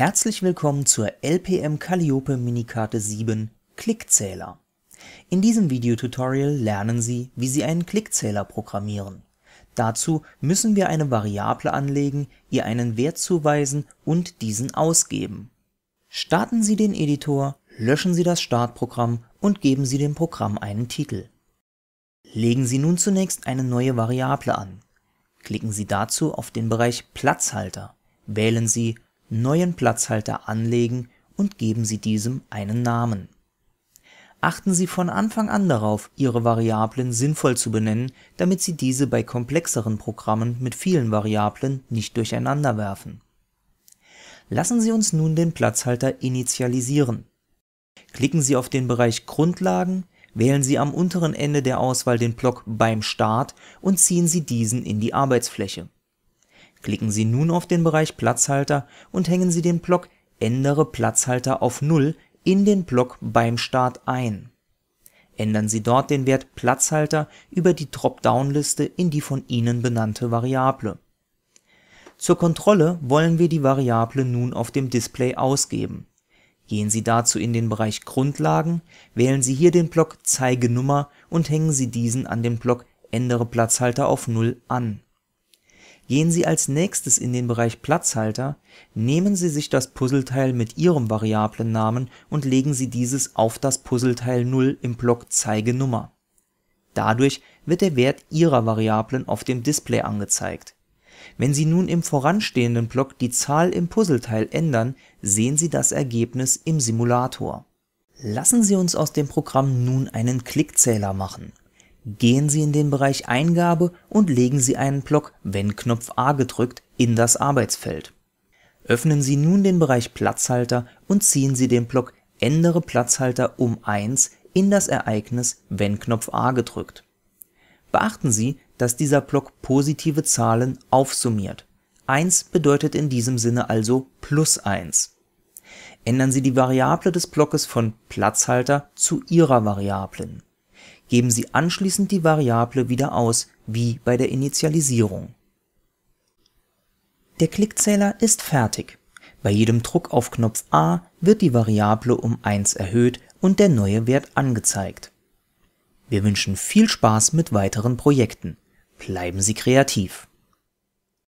Herzlich willkommen zur LPM Calliope Minikarte 7 Klickzähler. In diesem Videotutorial lernen Sie, wie Sie einen Klickzähler programmieren. Dazu müssen wir eine Variable anlegen, ihr einen Wert zuweisen und diesen ausgeben. Starten Sie den Editor, löschen Sie das Startprogramm und geben Sie dem Programm einen Titel. Legen Sie nun zunächst eine neue Variable an. Klicken Sie dazu auf den Bereich Platzhalter. Wählen Sie neuen Platzhalter anlegen und geben Sie diesem einen Namen. Achten Sie von Anfang an darauf, Ihre Variablen sinnvoll zu benennen, damit Sie diese bei komplexeren Programmen mit vielen Variablen nicht durcheinander werfen. Lassen Sie uns nun den Platzhalter initialisieren. Klicken Sie auf den Bereich Grundlagen, wählen Sie am unteren Ende der Auswahl den Block Beim Start und ziehen Sie diesen in die Arbeitsfläche Klicken Sie nun auf den Bereich Platzhalter und hängen Sie den Block Ändere Platzhalter auf Null in den Block beim Start ein. Ändern Sie dort den Wert Platzhalter über die Dropdown-Liste in die von Ihnen benannte Variable. Zur Kontrolle wollen wir die Variable nun auf dem Display ausgeben. Gehen Sie dazu in den Bereich Grundlagen, wählen Sie hier den Block Zeige Nummer und hängen Sie diesen an den Block Ändere Platzhalter auf Null an Gehen Sie als Nächstes in den Bereich Platzhalter, nehmen Sie sich das Puzzleteil mit Ihrem Variablennamen und legen Sie dieses auf das Puzzleteil 0 im Block Zeige Nummer. Dadurch wird der Wert Ihrer Variablen auf dem Display angezeigt. Wenn Sie nun im voranstehenden Block die Zahl im Puzzleteil ändern, sehen Sie das Ergebnis im Simulator. Lassen Sie uns aus dem Programm nun einen Klickzähler machen Gehen Sie in den Bereich Eingabe und legen Sie einen Block, wenn Knopf A gedrückt, in das Arbeitsfeld. Öffnen Sie nun den Bereich Platzhalter und ziehen Sie den Block Ändere Platzhalter um 1 in das Ereignis, wenn Knopf A gedrückt. Beachten Sie, dass dieser Block positive Zahlen aufsummiert. 1 bedeutet in diesem Sinne also plus 1. Ändern Sie die Variable des Blockes von Platzhalter zu Ihrer Variablen geben Sie anschließend die Variable wieder aus wie bei der Initialisierung. Der Klickzähler ist fertig. Bei jedem Druck auf Knopf A wird die Variable um 1 erhöht und der neue Wert angezeigt. Wir wünschen viel Spaß mit weiteren Projekten. Bleiben Sie kreativ!